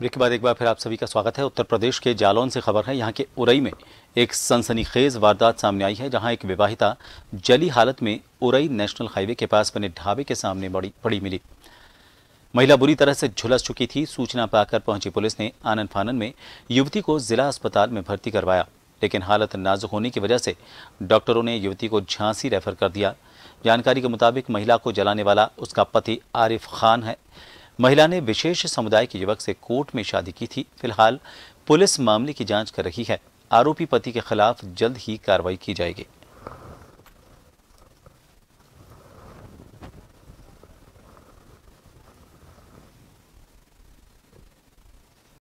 break के बाद एक बार फिर आप सभी का स्वागत है उत्तर प्रदेश के जालौन से खबर है यहाँ के उरई में एक सनसनीखेज वारदात सामने आई है जहाँ एक विवाहिता जली हालत में उरई नेशनल हाईवे के पास बने ढाबे के सामने बड़ी पड़ी मिली महिला बुरी तरह से झुलस चुकी थी सूचना पाकर पहुंची पुलिस ने आनंद फानन में युवती को जिला अस्पताल में भर्ती करवाया लेकिन हालत नाजुक होने की वजह से डॉक्टरों ने युवती को झांसी रेफर कर दिया जानकारी के मुताबिक महिला को जलाने वाला उसका पति आरिफ खान है महिला ने विशेष समुदाय के युवक से कोर्ट में शादी की थी फिलहाल पुलिस मामले की जांच कर रही है आरोपी पति के खिलाफ जल्द ही कार्रवाई की जाएगी